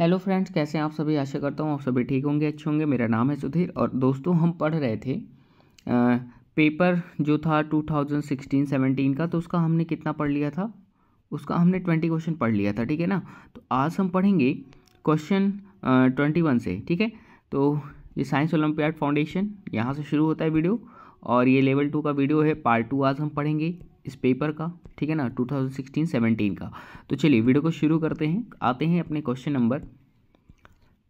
hello friends कैसे आप सभी आशा करता हूँ आप सभी ठीक होंगे अच्छे होंगे मेरा नाम है सुधीर और दोस्तों हम पढ़ रहे थे आ, पेपर जो था 2016-17 का तो उसका हमने कितना पढ़ लिया था उसका हमने 20 क्वेश्चन पढ़ लिया था ठीक है ना तो आज हम पढ़ेंगे क्वेश्चन ट्वेंटी वन से ठीक है तो ये साइंस ओलम्पियाड फाउंडेशन यहाँ से शुरू होता है वीडियो और ये लेवल टू का वीडियो है पार्ट टू आज हम पढ़ेंगे इस पेपर का ठीक है ना 2016-17 का तो चलिए वीडियो को शुरू करते हैं आते हैं अपने क्वेश्चन नंबर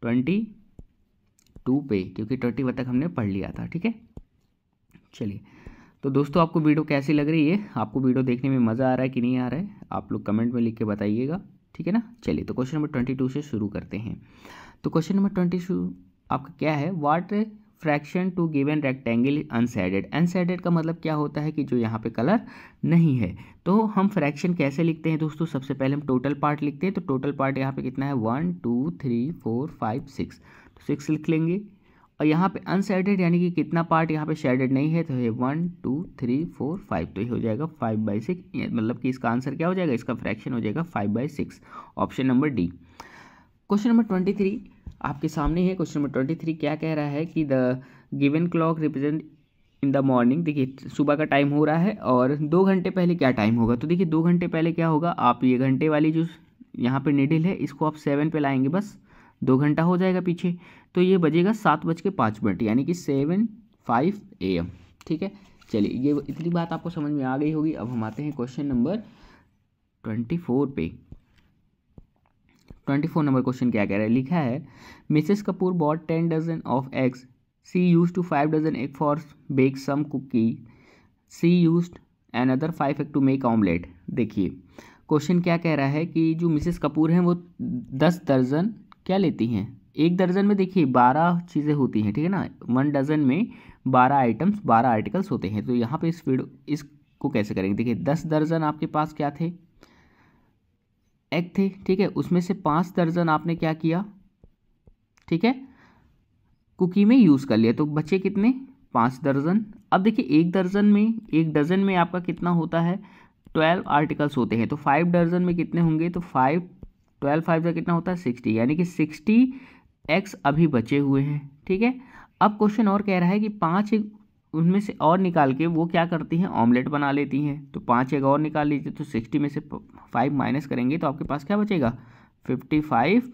ट्वेंटी टू पे क्योंकि ट्वेंटी तक हमने पढ़ लिया था ठीक है चलिए तो दोस्तों आपको वीडियो कैसी लग रही है आपको वीडियो देखने में मज़ा आ रहा है कि नहीं आ रहा है आप लोग कमेंट में लिख के बताइएगा ठीक है ना चलिए तो क्वेश्चन नंबर ट्वेंटी टू से शुरू करते हैं तो क्वेश्चन नंबर ट्वेंटी आपका क्या है what fraction to given rectangle unshaded unshaded का मतलब क्या होता है कि जो यहाँ पे कलर नहीं है तो हम फ्रैक्शन कैसे लिखते हैं दोस्तों सबसे पहले हम टोटल पार्ट लिखते हैं तो टोटल पार्ट यहाँ पे कितना है one two three four five six तो सिक्स लिख लेंगे और यहाँ पे अनसेडेड यानी कि कितना पार्ट यहाँ पे शेडेड नहीं है तो ये one two three four five तो ये हो जाएगा फाइव बाई सिक्स मतलब कि इसका आंसर क्या हो जाएगा इसका फ्रैक्शन हो जाएगा five by six option number D question number twenty three आपके सामने है क्वेश्चन नंबर ट्वेंटी थ्री क्या कह रहा है कि the given clock represent in the morning देखिए सुबह का टाइम हो रहा है और दो घंटे पहले क्या टाइम होगा तो देखिए दो घंटे पहले क्या होगा आप ये घंटे वाली जो यहाँ पे निडिल है इसको आप सेवन पे लाएंगे बस दो घंटा हो जाएगा पीछे तो ये बजेगा सात बज के पाँच मिनट यानी कि सेवन फाइव ए एम ठीक है चलिए ये इतनी बात आपको समझ में आ गई होगी अब हम आते हैं क्वेश्चन नंबर ट्वेंटी फोर पे ट्वेंटी फोर नंबर क्वेश्चन क्या कह रहा है लिखा है Mrs Kapoor bought ten dozen of eggs she use two five dozen egg for bake some cookie she use another five egg to make omelette देखिए क्वेश्चन क्या कह रहा है कि जो मिसेस कपूर हैं वो दस दर्जन क्या लेती हैं एक दर्जन में देखिए बारह चीज़ें होती हैं ठीक है ना वन डजन में बारह आइटम्स बारह आर्टिकल्स होते हैं तो यहाँ पे इस वीडियो इसको कैसे करेंगे देखिए दस दर्जन आपके पास क्या थे एक थे ठीक है उसमें से पाँच दर्जन आपने क्या किया ठीक है कुकी में यूज़ कर लिया तो बचे कितने पाँच दर्जन अब देखिए एक दर्जन में एक डजन में आपका कितना होता है ट्वेल्व आर्टिकल्स होते हैं तो फाइव डर्जन में कितने होंगे तो फाइव ट्वेल्व फाइव का कितना होता है सिक्सटी यानी कि सिक्सटी एक्स अभी बचे हुए हैं ठीक है अब क्वेश्चन और कह रहा है कि पाँच एक उनमें से और निकाल के वो क्या करती हैं ऑमलेट बना लेती हैं तो पाँच एक और निकाल लीजिए तो सिक्सटी में से फाइव माइनस करेंगे तो आपके पास क्या बचेगा फिफ्टी फाइव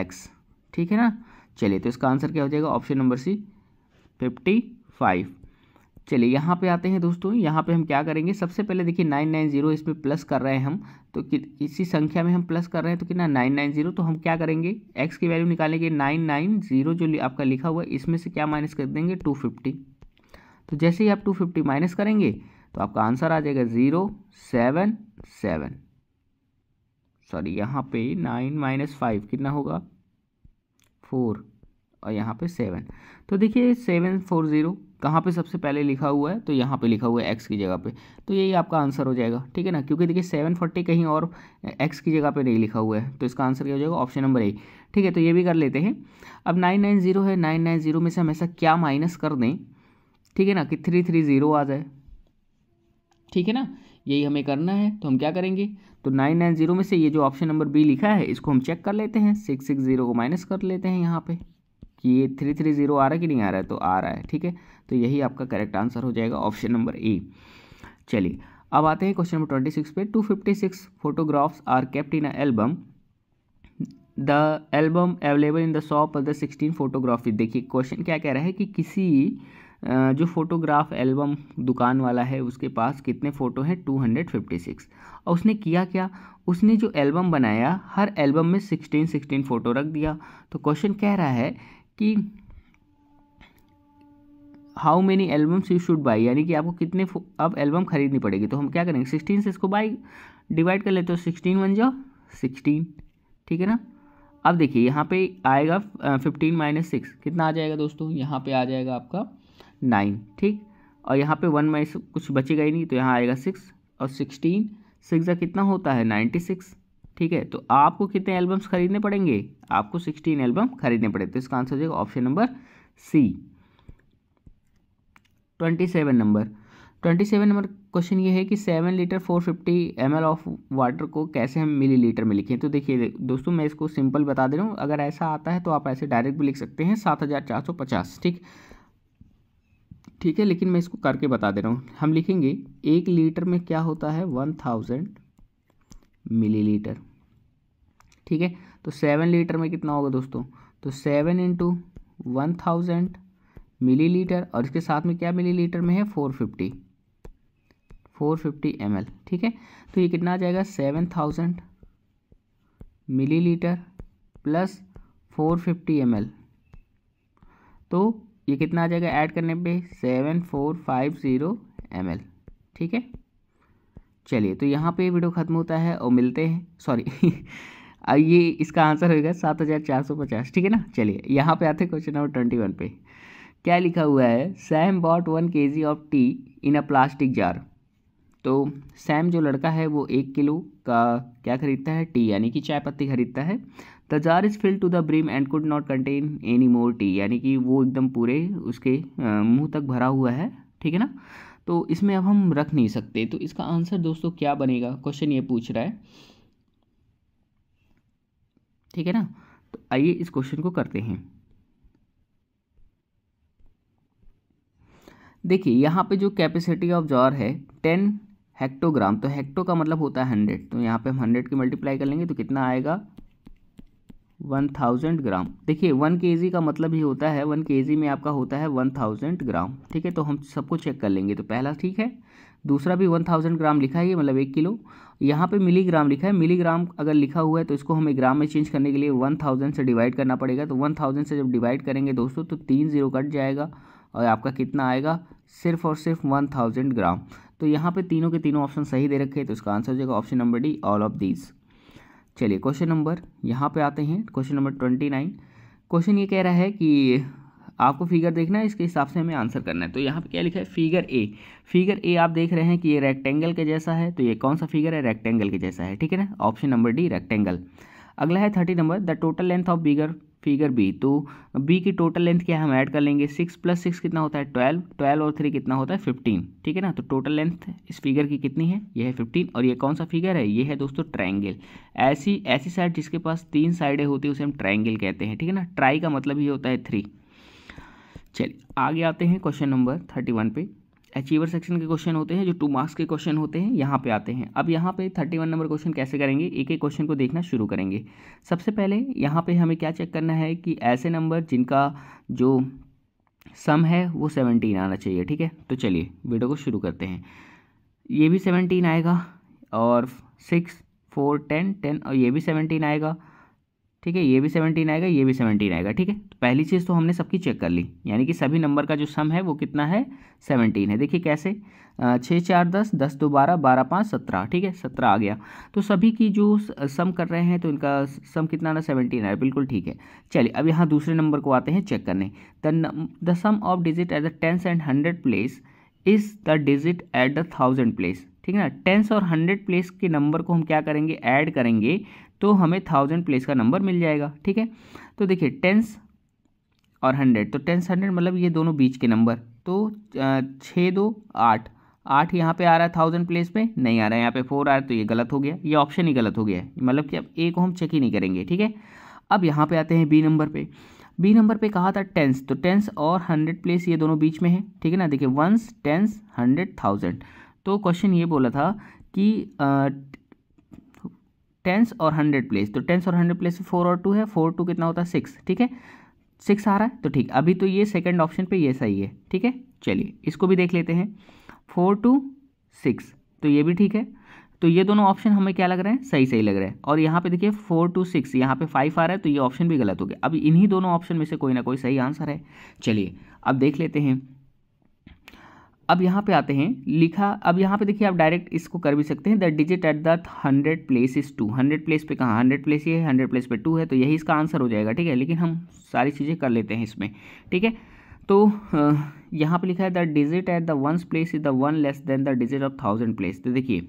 एक्स ठीक है ना चलिए तो इसका आंसर क्या हो जाएगा option number C fifty five चलिए यहाँ पे आते हैं दोस्तों यहाँ पे हम क्या करेंगे सबसे पहले देखिए नाइन नाइन जीरो इसमें प्लस कर रहे हैं हम तो कि, किसी संख्या में हम प्लस कर रहे हैं तो कितना नाइन नाइन जीरो तो हम क्या करेंगे एक्स की वैल्यू निकालेंगे नाइन नाइन जीरो जो आपका लिखा हुआ है इसमें से क्या माइनस कर देंगे टू फिफ्टी तो जैसे ही आप टू फिफ्टी माइनस करेंगे तो आपका आंसर आ जाएगा ज़ीरो सेवन सेवन सॉरी यहाँ पे नाइन माइनस फाइव कितना होगा फोर और यहाँ पे सेवन तो देखिए सेवन फोर ज़ीरो कहाँ पर सबसे पहले लिखा हुआ है तो यहाँ पे लिखा हुआ है एक्स की जगह पे तो यही आपका आंसर हो जाएगा ठीक है ना क्योंकि देखिए सेवन फोर्टी कहीं और एक्स की जगह पे नहीं लिखा हुआ है तो इसका आंसर क्या हो जाएगा ऑप्शन नंबर ए ठीक है तो ये भी कर लेते हैं अब नाइन नाइन ज़ीरो है नाइन नाइन ज़ीरो में से हमेशा क्या माइनस कर दें ठीक है ना कि थ्री थ्री ज़ीरो आ जाए ठीक है ना यही हमें करना है तो हम क्या करेंगे तो नाइन नाइन ज़ीरो में से ये जो ऑप्शन नंबर बी लिखा है इसको हम चेक कर लेते हैं सिक्स सिक्स ज़ीरो को माइनस कर लेते हैं यहाँ पे कि ये थ्री थ्री ज़ीरो आ रहा है कि नहीं आ रहा है तो आ रहा है ठीक है तो यही आपका करेक्ट आंसर हो जाएगा ऑप्शन नंबर ए चलिए अब आते हैं क्वेश्चन नंबर ट्वेंटी सिक्स पे two fifty six photographs are kept in album the album available in the shop of the sixteen photography देखिए क्वेश्चन क्या कह रहा है कि किसी जो फ़ोटोग्राफ एल्बम दुकान वाला है उसके पास कितने फ़ोटो हैं टू हंड्रेड फिफ्टी सिक्स और उसने किया क्या उसने जो एल्बम बनाया हर एल्बम में सिक्सटीन सिक्सटीन फ़ोटो रख दिया तो क्वेश्चन कह रहा है कि how many albums you should buy यानी कि आपको कितने अब एल्बम खरीदनी पड़ेगी तो हम क्या करेंगे सिक्सटीन से इसको बाई डिवाइड कर लेते हो सिक्सटीन वन जाओ सिक्सटीन ठीक है ना अब देखिए यहाँ पे आएगा फिफ्टीन माइनस सिक्स कितना आ जाएगा दोस्तों यहाँ पे आ जाएगा आपका नाइन ठीक और यहाँ पे वन में कुछ बचेगा ही नहीं तो यहाँ आएगा सिक्स और सिक्सटीन सिक्स का कितना होता है नाइन्टी सिक्स ठीक है तो आपको कितने एल्बम्स खरीदने पड़ेंगे आपको सिक्सटीन एल्बम खरीदने पड़े तो इसका आंसर हो जाएगा option number C twenty seven number twenty seven number question ये है कि seven litre four fifty M L of water को कैसे हम मिली लीटर में लिखें तो देखिए दोस्तों मैं इसको सिंपल बता दे रहा हूँ अगर ऐसा आता है तो आप ऐसे डायरेक्ट भी लिख सकते हैं सात हज़ार चार सौ पचास ठीक ठीक है लेकिन मैं इसको करके बता दे रहा हूँ हम लिखेंगे एक लीटर में क्या होता है वन थाउजेंड मिलीलीटर ठीक है तो सेवन लीटर में कितना होगा दोस्तों तो seven into one thousand millilitre और इसके साथ में क्या मिली लीटर में है four fifty four fifty M L ठीक है तो ये कितना आ जाएगा seven thousand millilitre plus four fifty M L तो ये कितना आ जाएगा ऐड करने पे seven four five zero M L ठीक है चलिए तो यहाँ पे वीडियो ख़त्म होता है और मिलते हैं सॉरी ये इसका आंसर होगा सात हज़ार चार सौ पचास ठीक है ना चलिए यहाँ पे आते हैं क्वेश्चन नंबर ट्वेंटी वन पे क्या लिखा हुआ है Sam bought one K G of tea in a plastic jar तो सैम जो लड़का है वो एक किलो का क्या खरीदता है टी यानी कि चाय पत्ती खरीदता है the jar is filled to the brim and could not contain any more tea यानी कि वो एकदम पूरे उसके मुंह तक भरा हुआ है ठीक है ना तो इसमें अब हम रख नहीं सकते तो इसका आंसर दोस्तों क्या बनेगा क्वेश्चन ये पूछ रहा है ठीक है ना तो आइए इस क्वेश्चन को करते हैं देखिए यहाँ पे जो कैपेसिटी ऑफ जार है टेन हेक्टोग्राम तो हेक्टो का मतलब होता है हंड्रेड तो यहाँ पे हम हंड्रेड की मल्टीप्लाई कर लेंगे तो कितना आएगा वन थाउजेंड ग्राम देखिए वन के का मतलब ही होता है वन के में आपका होता है वन थाउजेंड ग्राम ठीक है तो हम सबको चेक कर लेंगे तो पहला ठीक है दूसरा भी वन थाउजेंड ग्राम लिखा है ये मतलब एक किलो यहाँ पे मिलीग्राम लिखा है मिलीग्राम अगर लिखा हुआ है तो इसको हमें ग्राम में चेंज करने के लिए वन थाउजेंड से डिवाइड करना पड़ेगा तो वन थाउजेंड से जब डिवाइड करेंगे दोस्तों तो तीन जीरो कट जाएगा और आपका कितना आएगा सिर्फ और सिर्फ वन थाउजेंड ग्राम तो यहाँ पे तीनों के तीनों ऑप्शन सही दे रखे हैं तो इसका आंसर हो जाएगा option number D all of these चलिए क्वेश्चन नंबर यहाँ पे आते हैं question number twenty nine question ये कह रहा है कि आपको फिगर देखना है इसके हिसाब से हमें आंसर करना है तो यहाँ पे क्या लिखा है फिगर ए फिगर ए आप देख रहे हैं कि ये रेक्टेंगल के जैसा है तो ये कौन सा फिगर है रेक्टेंगल के जैसा है ठीक है ना ऑप्शन नंबर डी रेक्टेंगल अगला है thirty number the total length of bigger figure B तो बी की टोटल लेंथ क्या हम ऐड कर लेंगे सिक्स प्लस सिक्स कितना होता है ट्वेल्व ट्वेल्व और थ्री कितना होता है फिफ्टीन ठीक है ना तो टोटल लेंथ इस फिगर की कितनी है यह है फिफ्टीन और ये कौन सा फिगर है ये है दोस्तों ट्राइंगल ऐसी ऐसी साइड जिसके पास तीन साइडें होती है उसे हम ट्राइंगल कहते हैं ठीक है ना ट्राई का मतलब ही होता है थ्री चलिए आगे आते हैं क्वेश्चन नंबर थर्टी वन पे अचीवर सेक्शन के क्वेश्चन होते हैं जो टू मार्क्स के क्वेश्चन होते हैं यहाँ पे आते हैं अब यहाँ पे थर्टी वन नंबर क्वेश्चन कैसे करेंगे एक एक क्वेश्चन को देखना शुरू करेंगे सबसे पहले यहाँ पे हमें क्या चेक करना है कि ऐसे नंबर जिनका जो सम है वो सेवनटीन आना चाहिए ठीक है तो चलिए वीडियो को शुरू करते हैं ये भी सेवनटीन आएगा और सिक्स फोर टेन टेन और ये भी सेवनटीन आएगा ठीक है ये भी सेवनटीन आएगा ये भी सेवनटीन आएगा ठीक है तो पहली चीज़ तो हमने सबकी चेक कर ली यानी कि सभी नंबर का जो सम है वो कितना है सेवनटीन है देखिए कैसे छः चार दस दस दो बारह बारह पाँच सत्रह ठीक है सत्रह आ गया तो सभी की जो सम कर रहे हैं तो इनका सम कितना ना सेवनटीन आया बिल्कुल ठीक है चलिए अब यहाँ दूसरे नंबर को आते हैं चेक करने the sum of digit at the tens and hundred place is the digit at the thousand place ठीक है ना टेंस और हंड्रेड प्लेस के नंबर को हम क्या करेंगे ऐड करेंगे तो हमें थाउजेंड प्लेस का नंबर मिल जाएगा ठीक है तो देखिए टेंस और हंड्रेड तो टेंस हंड्रेड मतलब ये दोनों बीच के नंबर तो छः दो आठ आठ यहाँ पे आ रहा है थाउजेंड प्लेस पे नहीं आ रहा है यहाँ पे फोर आ रहा तो ये गलत हो गया ये ऑप्शन ही गलत हो गया है मतलब कि अब ए को हम चेक ही नहीं करेंगे ठीक है अब यहाँ पे आते हैं बी नंबर पे बी नंबर पे कहा था टेंस तो टेंस और हंड्रेड प्लेस ये दोनों बीच में है ठीक है ना देखिए वंस टेंस हंड्रेड थाउजेंड तो क्वेश्चन ये बोला था कि टेंस और हंड्रेड प्लेस तो टेंस और हंड्रेड प्लेस फोर और टू है फोर टू कितना होता है सिक्स ठीक है सिक्स आ रहा है तो ठीक अभी तो ये सेकेंड ऑप्शन पे ये सही है ठीक है चलिए इसको भी देख लेते हैं फोर टू सिक्स तो ये भी ठीक है तो ये दोनों ऑप्शन हमें क्या लग रहे हैं सही सही लग रहा है और यहाँ पे देखिए फोर टू सिक्स यहाँ पे फाइव आ रहा है तो ये ऑप्शन भी गलत हो गया अब इन्हीं दोनों ऑप्शन में से कोई ना कोई सही आंसर है चलिए अब देख लेते हैं अब यहाँ पे आते हैं लिखा अब यहाँ पे देखिए आप डायरेक्ट इसको कर भी सकते हैं the digit at the hundred place is two hundred place पे कहाँ हंड्रेड प्लेस ये है हंड्रेड प्लेस पे टू है तो यही इसका आंसर हो जाएगा ठीक है लेकिन हम सारी चीज़ें कर लेते हैं इसमें ठीक है तो यहाँ पे लिखा है the digit at the ones place is the one less than the digit of thousand place तो देखिए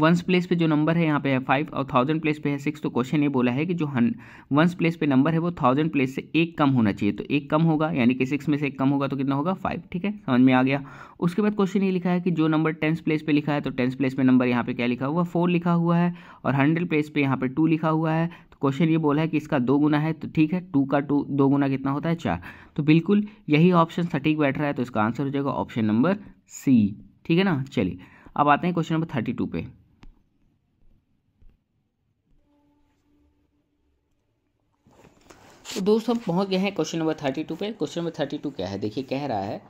वंस प्लेस पे जो नंबर है यहाँ पे है फाइव और थाउजेंड प्लेस पे है सिक्स तो क्वेश्चन ये बोला है कि जो हन वंस प्लेस पे नंबर है वो थाउजेंड प्लेस से एक कम होना चाहिए तो एक कम होगा यानी कि सिक्स में से एक कम होगा तो कितना होगा फाइव ठीक है समझ में आ गया उसके बाद क्वेश्चन ये लिखा है कि जो नंबर टेंस प्लेस पर लिखा है तो टेंस प्लेस पर नंबर यहाँ पे क्या लिखा हुआ फोर लिखा हुआ है और हंड्रेड प्लेस पर यहाँ पर टू लिखा हुआ है तो क्वेश्चन ये बोला है कि इसका दो गुना है तो ठीक है टू का टू दो गुना कितना होता है चार तो बिल्कुल यही ऑप्शन सटीक बैठ रहा है तो इसका आंसर हो जाएगा ऑप्शन नंबर सी ठीक है ना चलिए अब आते हैं क्वेश्चन नंबर थर्टी टू पे तो दोस्तों हम पहुँच गए हैं क्वेश्चन नंबर थर्टी टू पर क्वेश्चन नंबर थर्टी टू क्या है देखिए कह रहा है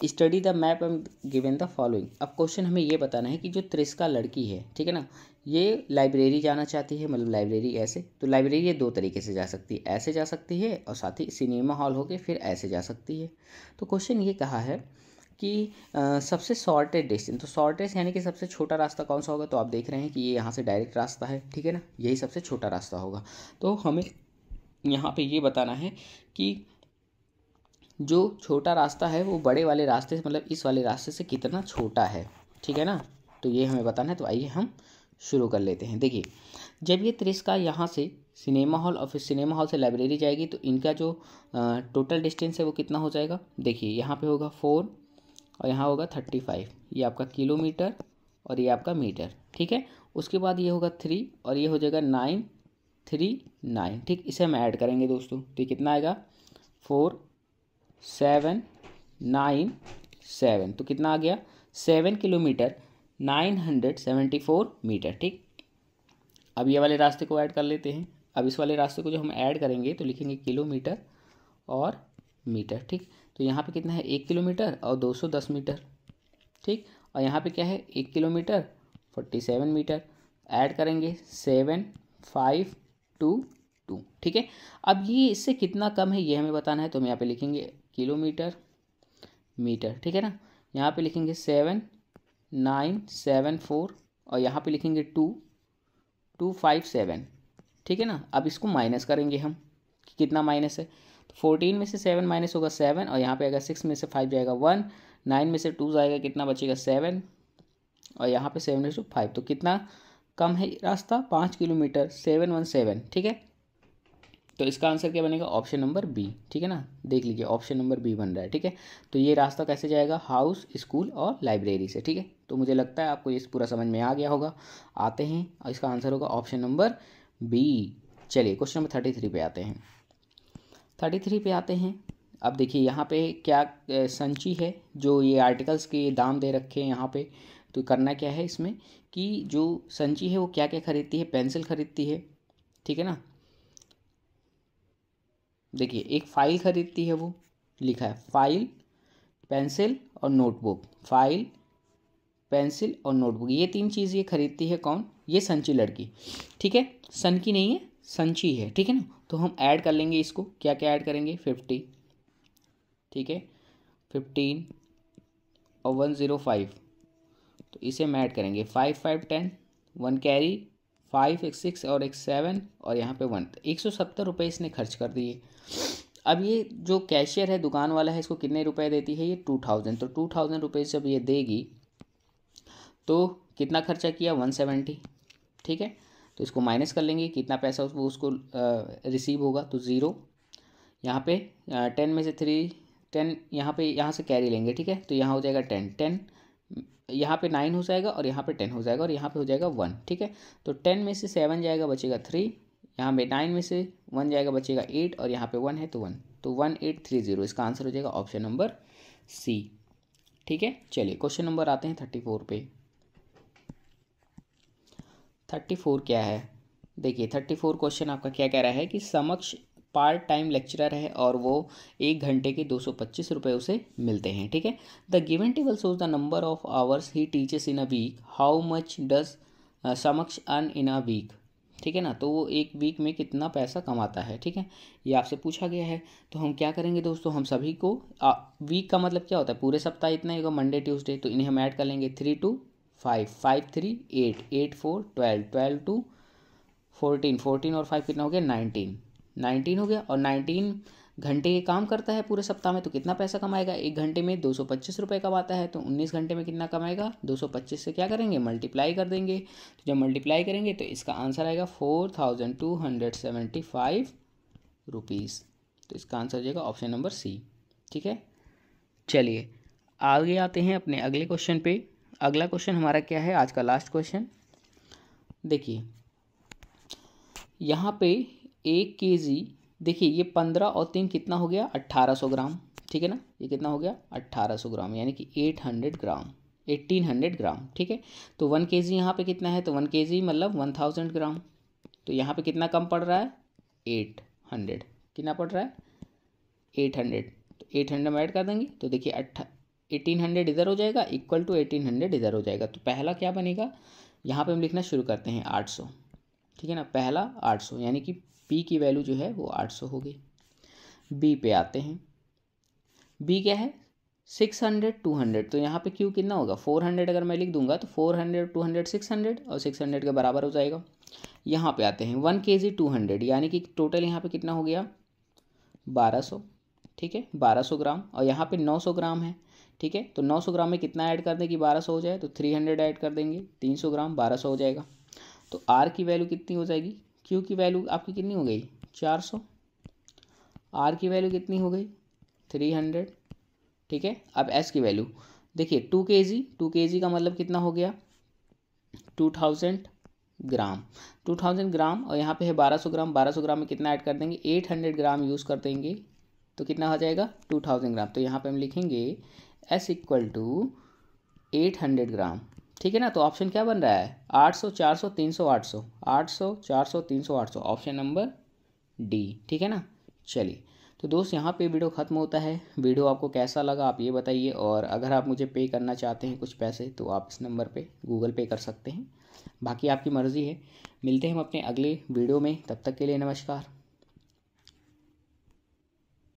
कि study the map M given the following अब क्वेश्चन हमें ये बताना है कि जो त्रिस्का लड़की है ठीक है ना ये लाइब्रेरी जाना चाहती है मतलब लाइब्रेरी ऐसे तो लाइब्रेरी ये दो तरीके से जा सकती है ऐसे जा सकती है और साथ ही सिनेमा हॉल होके फिर ऐसे जा सकती है तो क्वेश्चन ये कहा है कि आ, सबसे शॉर्टेस्ट डिस्टेंस तो शॉर्टेस्ट यानी कि सबसे छोटा रास्ता कौन सा होगा तो आप देख रहे हैं कि ये यहाँ से डायरेक्ट रास्ता है ठीक है ना यही सबसे छोटा रास्ता होगा तो हमें यहाँ पे ये बताना है कि जो छोटा रास्ता है वो बड़े वाले रास्ते से मतलब इस वाले रास्ते से कितना छोटा है ठीक है ना तो ये हमें बताना है तो आइए हम शुरू कर लेते हैं देखिए जब ये त्रिस्का यहाँ से सिनेमा हॉल और फिर सिनेमा हॉल से लाइब्रेरी जाएगी तो इनका जो टोटल डिस्टेंस है वो कितना हो जाएगा देखिए यहाँ पे होगा फोर और यहाँ होगा थर्टी फाइव ये आपका किलोमीटर और ये आपका मीटर ठीक है उसके बाद ये होगा थ्री और ये हो जाएगा नाइन थ्री नाइन ठीक इसे हम ऐड करेंगे दोस्तों तो ये कितना आएगा फोर सेवन नाइन सेवन तो कितना आ गया seven kilometre nine hundred seventy four metre ठीक अब ये वाले रास्ते को ऐड कर लेते हैं अब इस वाले रास्ते को जो हम ऐड करेंगे तो लिखेंगे किलोमीटर और मीटर ठीक तो यहाँ पे कितना है एक किलोमीटर और दो सौ दस मीटर ठीक और यहाँ पे क्या है एक kilometre forty seven metre add करेंगे सेवन फाइव टू टू ठीक है अब ये इससे कितना कम है ये हमें बताना है तो हम यहाँ पे लिखेंगे किलोमीटर मीटर ठीक है ना यहाँ पे लिखेंगे सेवन नाइन सेवन फोर और यहाँ पे लिखेंगे टू टू फाइव सेवन ठीक है ना अब इसको माइनस करेंगे हम कि कितना माइनस है तो फोर्टीन में से सेवन माइनस होगा सेवन और यहाँ पे अगर सिक्स में से फाइव जाएगा वन नाइन में से टू जाएगा कितना बचेगा सेवन और यहाँ पे सेवन टू फाइव तो कितना कम है रास्ता पाँच किलोमीटर सेवन वन सेवन ठीक है तो इसका आंसर क्या बनेगा ऑप्शन नंबर बी ठीक है ना देख लीजिए ऑप्शन नंबर बी बन रहा है ठीक है तो ये रास्ता कैसे जाएगा हाउस स्कूल और लाइब्रेरी से ठीक है तो मुझे लगता है आपको ये पूरा समझ में आ गया होगा आते हैं और इसका आंसर होगा ऑप्शन नंबर बी चलिए क्वेश्चन नंबर थर्टी थ्री पे आते हैं थर्टी थ्री पे आते हैं अब देखिए यहाँ पे क्या संची है जो ये आर्टिकल्स के दाम दे रखे हैं यहाँ पे तो करना क्या है इसमें कि जो संची है वो क्या क्या खरीदती है पेंसिल खरीदती है ठीक है ना देखिए एक फ़ाइल खरीदती है वो लिखा है फाइल पेंसिल और नोटबुक फाइल पेंसिल और नोटबुक ये तीन चीज़ ये खरीदती है कौन ये संची लड़की ठीक है सन की नहीं है संची है ठीक है ना तो हम ऐड कर लेंगे इसको क्या क्या ऐड करेंगे फिफ्टी ठीक है फिफ्टीन और वन ज़ीरो फाइव तो इसे हम ऐड करेंगे five five ten one carry five एक सिक्स और एक सेवन और यहाँ पे वन एक सौ सत्तर रुपये इसने खर्च कर दिए अब ये जो कैशियर है दुकान वाला है इसको कितने रुपए देती है ये टू थाउजेंड तो टू थाउजेंड रुपीज़ जब ये देगी तो कितना खर्चा किया वन सेवेंटी ठीक है तो इसको माइनस कर लेंगे कितना पैसा उसको उसको रिसीव होगा तो ज़ीरो यहाँ पे टेन में से थ्री टेन यहाँ पे यहाँ से कैरी लेंगे ठीक है तो यहाँ हो जाएगा टेन टेन यहाँ पे नाइन हो जाएगा और यहाँ पे टेन हो जाएगा और यहाँ पे हो जाएगा वन ठीक है तो टेन में से सेवन जाएगा बचेगा थ्री यहाँ पे नाइन में से वन जाएगा बचेगा एट और यहाँ पे वन है तो वन तो वन एट थ्री जीरो इसका आंसर हो जाएगा ऑप्शन नंबर सी ठीक है चलिए क्वेश्चन नंबर आते हैं थर्टी फोर पे थर्टी फोर क्या है देखिए थर्टी फोर क्वेश्चन आपका क्या कह रहा है कि समक्ष पार्ट टाइम लेक्चरर है और वो एक घंटे के दो सौ पच्चीस रुपये उसे मिलते हैं ठीक है the given table shows the number of hours he teaches in a week how much does Samaksh earn in a week ठीक है ना तो वो एक वीक में कितना पैसा कमाता है ठीक है ये आपसे पूछा गया है तो हम क्या करेंगे दोस्तों हम सभी को आ, वीक का मतलब क्या होता है पूरे सप्ताह इतना ही होगा मंडे ट्यूसडे तो इन्हें हम ऐड कर लेंगे three two five five three eight eight four twelve twelve two fourteen fourteen और फाइव कितना हो गया नाइनटीन नाइनटीन हो गया और नाइनटीन घंटे के काम करता है पूरे सप्ताह में तो कितना पैसा कमाएगा एक घंटे में दो सौ पच्चीस रुपये कमाता है तो उन्नीस घंटे में कितना कमाएगा दो सौ पच्चीस से क्या करेंगे मल्टीप्लाई कर देंगे तो जब मल्टीप्लाई करेंगे तो इसका आंसर आएगा four thousand two hundred seventy five rupees तो इसका आंसर हो जाएगा ऑप्शन नंबर सी ठीक है चलिए आगे आते हैं अपने अगले क्वेश्चन पे अगला क्वेश्चन हमारा क्या है आज का लास्ट क्वेश्चन देखिए यहाँ पे एक के जी देखिए ये पंद्रह और तीन कितना हो गया अट्ठारह सौ ग्राम ठीक है ना ये कितना हो गया अट्ठारह सौ ग्राम यानी कि eight hundred gram eighteen hundred gram ठीक है तो वन के जी यहाँ पर कितना है तो वन के जी मतलब वन थाउजेंड ग्राम तो यहाँ पर कितना कम पड़ रहा है एट हंड्रेड कितना पड़ रहा है एट हंड्रेड तो एट हंड्रेड हम ऐड कर देंगे तो देखिए अट्ठा एटीन हंड्रेड इधर हो जाएगा इक्वल टू एटीन हंड्रेड इधर हो जाएगा तो पहला क्या बनेगा यहाँ पे हम लिखना शुरू करते हैं आठ सौ ठीक है ना पहला आठ सौ यानी कि पी की वैल्यू जो है वो आठ सौ हो गई बी पे आते हैं बी क्या है सिक्स हंड्रेड टू हंड्रेड तो यहाँ पे क्यू कितना होगा फोर हंड्रेड अगर मैं लिख दूंगा तो four hundred two hundred six hundred और सिक्स हंड्रेड के बराबर हो जाएगा यहाँ पे आते हैं वन के जी टू हंड्रेड यानी कि टोटल यहाँ पे कितना हो गया बारह सौ ठीक है बारह सौ ग्राम और यहाँ पे नौ सौ ग्राम है ठीक है तो नौ सौ ग्राम में कितना ऐड कर दें कि बारह सौ हो जाए तो थ्री हंड्रेड ऐड कर देंगे तीन सौ ग्राम बारह सौ हो जाएगा तो आर की वैल्यू कितनी हो जाएगी क्यू की वैल्यू आपकी कितनी हो गई चार सौ आर की वैल्यू कितनी हो गई थ्री हंड्रेड ठीक है अब एस की वैल्यू देखिए टू के जी टू के जी का मतलब कितना हो गया two thousand gram two thousand gram और यहाँ पे है बारह सौ ग्राम बारह सौ ग्राम में कितना ऐड कर देंगे एट हंड्रेड ग्राम यूज़ कर देंगे तो कितना हो जाएगा टू थाउजेंड ग्राम तो यहाँ पे हम लिखेंगे as equal to eight hundred gram ठीक है ना तो ऑप्शन क्या बन रहा है आठ सौ चार सौ तीन सौ आठ सौ आठ सौ चार सौ तीन सौ आठ सौ ऑप्शन नंबर डी ठीक है ना चलिए तो दोस्त यहाँ पे वीडियो ख़त्म होता है वीडियो आपको कैसा लगा आप ये बताइए और अगर आप मुझे पे करना चाहते हैं कुछ पैसे तो आप इस नंबर पे गूगल पे कर सकते हैं बाकी आपकी मर्ज़ी है मिलते हैं हम अपने अगले वीडियो में तब तक के लिए नमस्कार